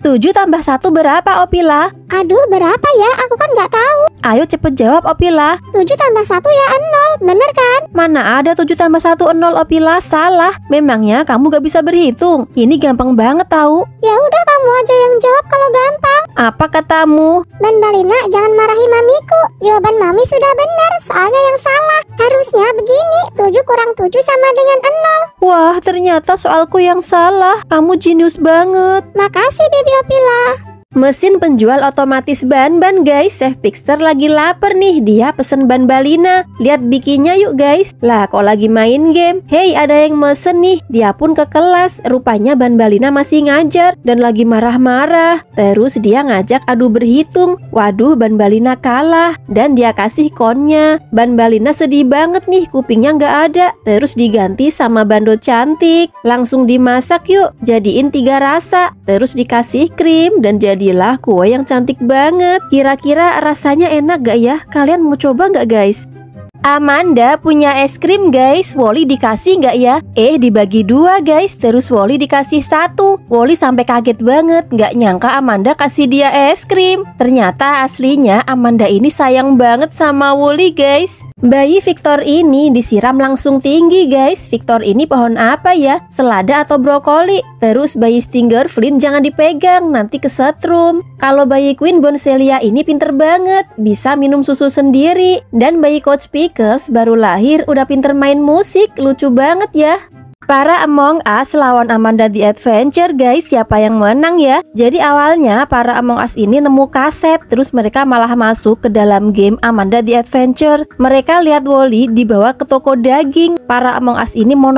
7 tambah 1 berapa Opila? Aduh berapa ya? Aku kan nggak tahu Ayo cepet jawab Opila 7 tambah 1 ya 0, bener kan? Mana ada 7 tambah 1 0 Opila? Salah Memangnya kamu nggak bisa berhitung Ini gampang banget tahu Ya udah kamu aja yang jawab kalau nggak apa katamu? Ban Balina, jangan marahi mamiku. Jawaban mami sudah benar, soalnya yang salah. Harusnya begini, 7 kurang 7 sama dengan 0. Wah, ternyata soalku yang salah. Kamu jenius banget. Makasih, Bibi Opila. Mesin penjual otomatis ban-ban guys Chef Pixter lagi lapar nih Dia pesen ban balina Lihat bikinnya yuk guys Lah kok lagi main game Hey ada yang mesen nih Dia pun ke kelas Rupanya ban balina masih ngajar Dan lagi marah-marah Terus dia ngajak adu berhitung Waduh ban balina kalah Dan dia kasih konnya Ban balina sedih banget nih Kupingnya nggak ada Terus diganti sama bando cantik Langsung dimasak yuk Jadiin tiga rasa Terus dikasih krim Dan jadi jadilah oh, kue yang cantik banget. Kira-kira rasanya enak gak ya? Kalian mau coba nggak guys? Amanda punya es krim guys, Wally dikasih gak ya? Eh dibagi dua guys, terus Wally dikasih satu Wally sampai kaget banget, Gak nyangka Amanda kasih dia es krim Ternyata aslinya Amanda ini sayang banget sama Wally guys Bayi Victor ini disiram langsung tinggi guys Victor ini pohon apa ya? Selada atau brokoli? Terus bayi Stinger Flynn jangan dipegang nanti kesetrum Kalau bayi Queen Bonselia ini pinter banget Bisa minum susu sendiri Dan bayi Coach Pickles baru lahir udah pinter main musik Lucu banget ya Para Among Us lawan Amanda the Adventure guys siapa yang menang ya Jadi awalnya para Among Us ini nemu kaset Terus mereka malah masuk ke dalam game Amanda the Adventure Mereka lihat Wally dibawa ke toko daging Para Among Us ini mau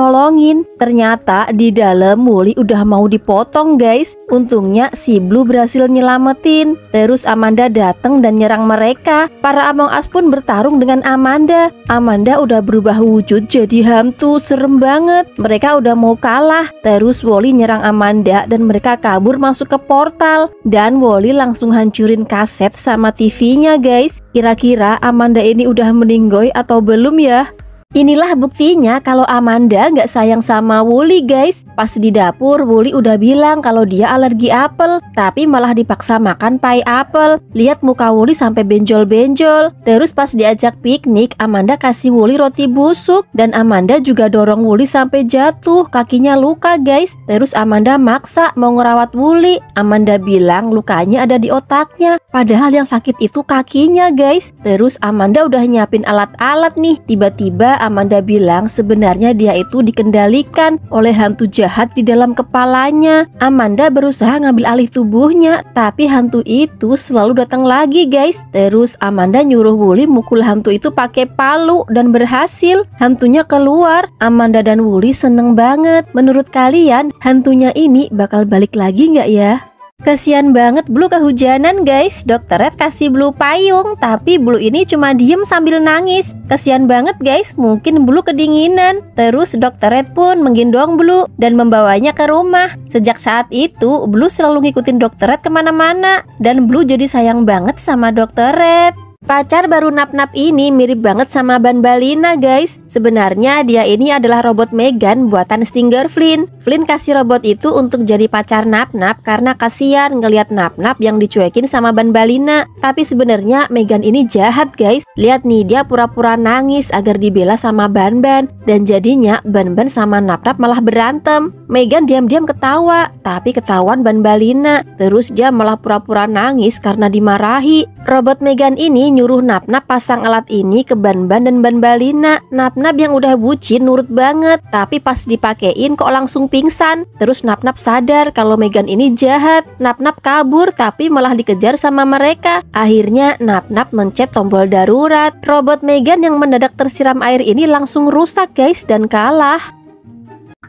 Ternyata di dalam Wally udah mau dipotong guys Untungnya si Blue berhasil nyelamatin Terus Amanda datang dan nyerang mereka Para Among Us pun bertarung dengan Amanda Amanda udah berubah wujud jadi hantu serem banget mereka mereka udah mau kalah. Terus Wally nyerang Amanda dan mereka kabur masuk ke portal. Dan Wally langsung hancurin kaset sama TV-nya guys. Kira-kira Amanda ini udah meninggoy atau belum ya? Inilah buktinya kalau Amanda nggak sayang sama Wuli guys. Pas di dapur, Wuli udah bilang kalau dia alergi apel, tapi malah dipaksa makan pai apel. Lihat muka Wuli sampai benjol-benjol. Terus pas diajak piknik, Amanda kasih Wuli roti busuk dan Amanda juga dorong Wuli sampai jatuh, kakinya luka guys. Terus Amanda maksa mau ngerawat Wuli. Amanda bilang lukanya ada di otaknya, padahal yang sakit itu kakinya guys. Terus Amanda udah nyiapin alat-alat nih, tiba-tiba Amanda bilang sebenarnya dia itu dikendalikan oleh hantu jahat di dalam kepalanya. Amanda berusaha ngambil alih tubuhnya, tapi hantu itu selalu datang lagi guys. Terus Amanda nyuruh Wuli mukul hantu itu pakai palu dan berhasil. Hantunya keluar. Amanda dan Wuli seneng banget. Menurut kalian hantunya ini bakal balik lagi nggak ya? Kesian banget Blue kehujanan guys Dokter Red kasih Blue payung Tapi Blue ini cuma diem sambil nangis Kesian banget guys Mungkin Blue kedinginan Terus Dokter Red pun menggendong Blue Dan membawanya ke rumah Sejak saat itu Blue selalu ngikutin Dokter Red kemana-mana Dan Blue jadi sayang banget sama Dokter Red. Pacar baru nap-nap ini mirip banget sama Ban Balina guys Sebenarnya dia ini adalah robot Megan buatan Stinger Flynn Flynn kasih robot itu untuk jadi pacar nap-nap karena kasihan ngeliat nap-nap yang dicuekin sama Ban Balina Tapi sebenarnya Megan ini jahat guys Lihat nih dia pura-pura nangis agar dibela sama Ban Ban Dan jadinya Ban Ban sama nap-nap malah berantem Megan diam-diam ketawa Tapi ketahuan Ban Balina Terus dia malah pura-pura nangis karena dimarahi Robot Megan ini nyuruh Nap-Nap pasang alat ini ke ban-ban dan ban balina. Nap-Nap yang udah bucin nurut banget, tapi pas dipakein kok langsung pingsan. Terus Nap-Nap sadar kalau Megan ini jahat. Nap-Nap kabur tapi malah dikejar sama mereka. Akhirnya Nap-Nap mencet tombol darurat. Robot Megan yang mendadak tersiram air ini langsung rusak guys dan kalah.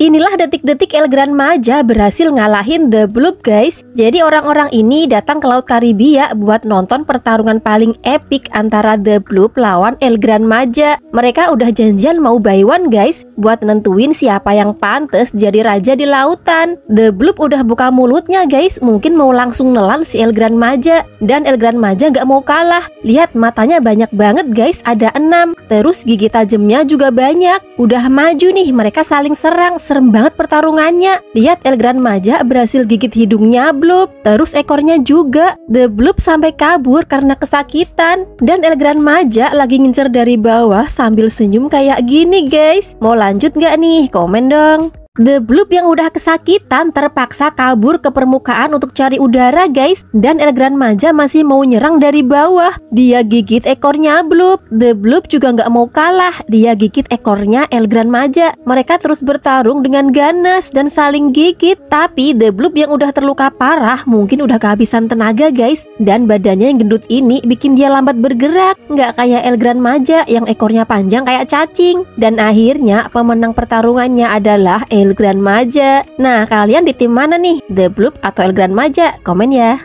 Inilah detik-detik El Gran Maja berhasil ngalahin The Blob guys Jadi orang-orang ini datang ke Laut Karibia buat nonton pertarungan paling epic antara The Blob lawan El Gran Maja Mereka udah janjian mau buy one guys buat nentuin siapa yang pantas jadi raja di lautan The Blob udah buka mulutnya guys mungkin mau langsung nelan si El Gran Maja Dan El Gran Maja gak mau kalah Lihat matanya banyak banget guys ada enam Terus gigi tajamnya juga banyak Udah maju nih mereka saling serang serem banget pertarungannya. Lihat El Gran Maja berhasil gigit hidungnya Blub, terus ekornya juga. The Blub sampai kabur karena kesakitan. Dan El Gran Maja lagi ngincer dari bawah sambil senyum kayak gini guys. Mau lanjut gak nih? Komen dong. The Bloop yang udah kesakitan terpaksa kabur ke permukaan untuk cari udara guys Dan El Maja masih mau nyerang dari bawah Dia gigit ekornya Bloop The Bloop juga nggak mau kalah Dia gigit ekornya El Maja Mereka terus bertarung dengan ganas dan saling gigit Tapi The Bloop yang udah terluka parah mungkin udah kehabisan tenaga guys Dan badannya yang gendut ini bikin dia lambat bergerak Nggak kayak El Maja yang ekornya panjang kayak cacing Dan akhirnya pemenang pertarungannya adalah El El Gran Maja. Nah, kalian di tim mana nih? The Bloop atau El Gran Maja? Komen ya.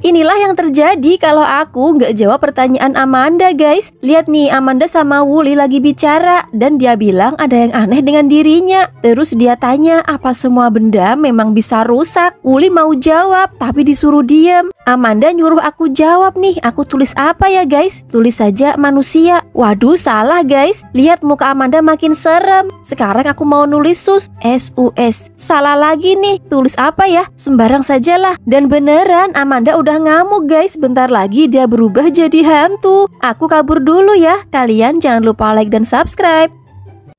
Inilah yang terjadi kalau aku nggak jawab pertanyaan Amanda guys Lihat nih Amanda sama Wuli lagi bicara Dan dia bilang ada yang aneh dengan dirinya Terus dia tanya apa semua benda memang bisa rusak Wuli mau jawab tapi disuruh diem Amanda nyuruh aku jawab nih Aku tulis apa ya guys? Tulis saja manusia Waduh salah guys Lihat muka Amanda makin serem Sekarang aku mau nulis sus S-U-S Salah lagi nih Tulis apa ya? Sembarang sajalah Dan beneran Amanda udah udah ngamuk guys Bentar lagi dia berubah jadi hantu Aku kabur dulu ya Kalian jangan lupa like dan subscribe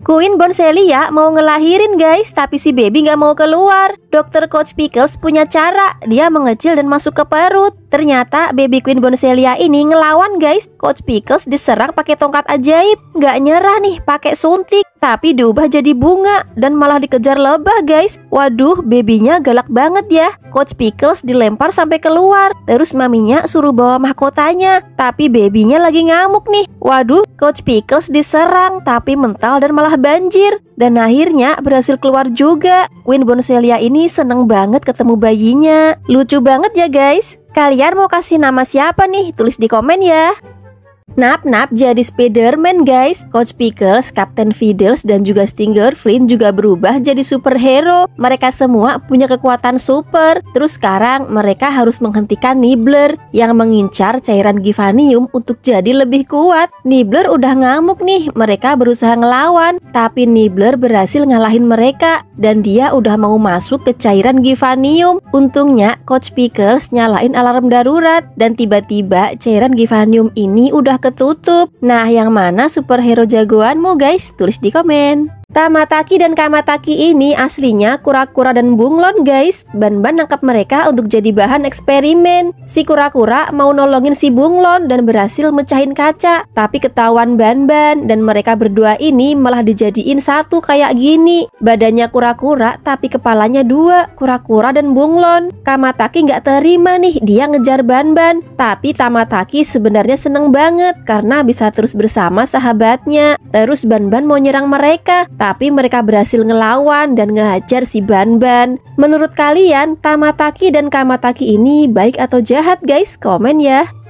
Queen ya mau ngelahirin guys Tapi si baby nggak mau keluar Dokter Coach Pickles punya cara Dia mengecil dan masuk ke perut Ternyata Baby Queen Bonselia ini ngelawan guys Coach Pickles diserang pakai tongkat ajaib Gak nyerah nih pakai suntik Tapi diubah jadi bunga Dan malah dikejar lebah guys Waduh babynya galak banget ya Coach Pickles dilempar sampai keluar Terus maminya suruh bawa mahkotanya Tapi babynya lagi ngamuk nih Waduh Coach Pickles diserang Tapi mental dan malah banjir Dan akhirnya berhasil keluar juga Queen Bonselia ini seneng banget ketemu bayinya Lucu banget ya guys Kalian mau kasih nama siapa nih? Tulis di komen ya. Nap-nap jadi Spiderman guys Coach Pickles, Captain Fiddles, dan juga Stinger Flynn juga berubah jadi superhero Mereka semua punya kekuatan super Terus sekarang mereka harus menghentikan Nibbler Yang mengincar cairan Givanium untuk jadi lebih kuat Nibbler udah ngamuk nih, mereka berusaha ngelawan Tapi Nibbler berhasil ngalahin mereka Dan dia udah mau masuk ke cairan Givanium Untungnya Coach Pickles nyalain alarm darurat Dan tiba-tiba cairan Givanium ini udah ketutup. Nah, yang mana superhero jagoanmu guys? Tulis di komen. Tamataki dan Kamataki ini aslinya kura-kura dan bunglon guys Ban-ban nangkap mereka untuk jadi bahan eksperimen Si kura-kura mau nolongin si bunglon dan berhasil mecahin kaca Tapi ketahuan Ban-ban dan mereka berdua ini malah dijadiin satu kayak gini Badannya kura-kura tapi kepalanya dua Kura-kura dan bunglon Kamataki gak terima nih dia ngejar Ban-ban Tapi Tamataki sebenarnya seneng banget karena bisa terus bersama sahabatnya Terus Ban-ban mau nyerang mereka tapi mereka berhasil ngelawan dan ngehajar si Banban. Menurut kalian, Tamataki dan Kamataki ini baik atau jahat guys? Komen ya.